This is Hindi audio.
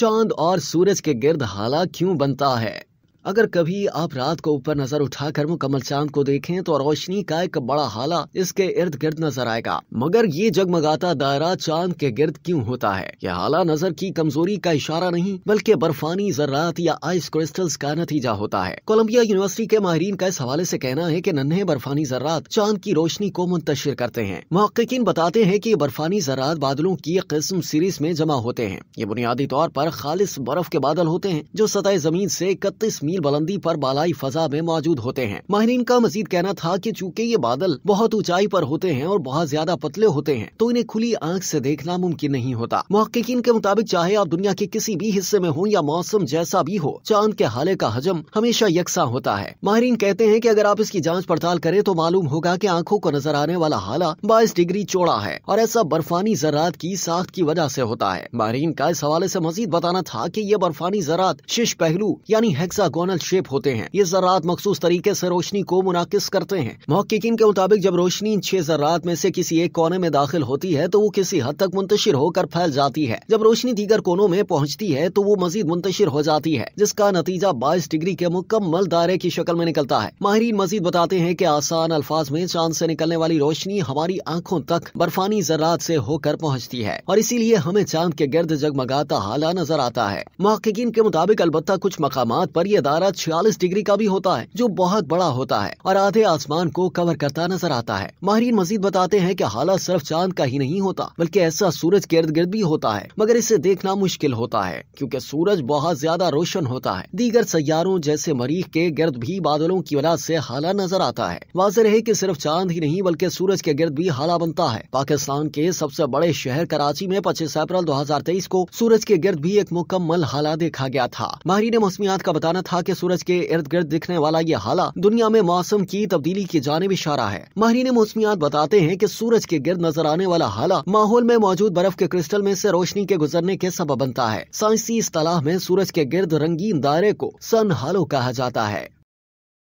चांद और सूरज के गिर्द हाला क्यों बनता है अगर कभी आप रात को ऊपर नजर उठाकर मुकम्मल चांद को देखें तो रोशनी का एक बड़ा हाला इसके इर्द गिर्द नजर आएगा मगर ये जगमगाता दायरा चांद के गिर्द क्यों होता है यह हाला नजर की कमजोरी का इशारा नहीं बल्कि बर्फानी जर्रात या आइस क्रिस्टल्स का नतीजा होता है कोलम्बिया यूनिवर्सिटी के माहरीन का इस हवाले ऐसी कहना है की नन्हे बर्फानी जर्रात चांद की रोशनी को मुंतशिर करते हैं महकिन बताते हैं की बर्फानी जर्रात बादलों की एक किस्म सीरीज में जमा होते हैं ये बुनियादी तौर पर खालिश बर्फ के बादल होते हैं जो सतह जमीन ऐसी इकतीस मील बुलंदी पर बालाई फजा में मौजूद होते हैं माहरीन का मजीद कहना था कि चूंकि ये बादल बहुत ऊंचाई पर होते हैं और बहुत ज्यादा पतले होते हैं तो इन्हें खुली आंख से देखना मुमकिन नहीं होता महक्कीन के मुताबिक चाहे आप दुनिया के किसी भी हिस्से में हो या मौसम जैसा भी हो चांद के हाले का हजम हमेशा यकसा होता है माहरीन कहते हैं की अगर आप इसकी जाँच पड़ताल करें तो मालूम होगा की आंखों को नजर आने वाला हाला बाईस डिग्री चौड़ा है और ऐसा बर्फानी जरात की साख की वजह ऐसी होता है माहरीन का इस हवाले ऐसी मजीद बताना था की ये बर्फानी जरात शिश पहलू यानी हेक्सा डायगोनल शेप होते हैं ये जरात मखसूस तरीके से रोशनी को मुनाकिस करते हैं मोहकिन के मुताबिक जब रोशनी इन छह जरात में से किसी एक कोने में दाखिल होती है तो वो किसी हद तक मुंतशिर होकर फैल जाती है जब रोशनी दीगर कोनों में पहुँचती है तो वो मजीद मुंतशिर हो जाती है जिसका नतीजा बाईस डिग्री के मुकम्मल दायरे की शक्ल में निकलता है माहरीन मजीद बताते हैं की आसान अल्फाज में चांद ऐसी निकलने वाली रोशनी हमारी आंखों तक बर्फानी जरात ऐसी होकर पहुँचती है और इसीलिए हमें चांद के गर्द जगमगाता हाला नजर आता है महकिन के मुताबिक अलबत्ता कुछ मकाम आरोप यह पारा छियालीस डिग्री का भी होता है जो बहुत बड़ा होता है और आधे आसमान को कवर करता नजर आता है माहरीन मजीद बताते हैं की हालात सिर्फ चांद का ही नहीं होता बल्कि ऐसा सूरज के इर्द गिर्द भी होता है मगर इसे देखना मुश्किल होता है क्यूँकी सूरज बहुत ज्यादा रोशन होता है दीगर सैारों जैसे मरीख के गिर्द भी बादलों की वजह से हाला नजर आता है वाजह रहे की सिर्फ चांद ही नहीं बल्कि सूरज के गिर्द भी हाला बनता है पाकिस्तान के सबसे बड़े शहर कराची में पच्चीस अप्रैल तेईस को सूरज के गिर्द भी एक मुकम्मल हाला देखा गया था माहरीन मौसमियात का बताना था कहा कि सूरज के इर्द गिर्द दिखने वाला ये हाला दुनिया में मौसम की तब्दीली की जानब इशारा है माहरीन मौसमियात बताते हैं की सूरज के गिर्द नजर आने वाला हाला माहौल में मौजूद बर्फ के क्रिस्टल में ऐसी रोशनी के गुजरने के सबब बनता है साइंसी असलाह में सूरज के गिर्द रंगीन दायरे को सन हालो कहा जाता है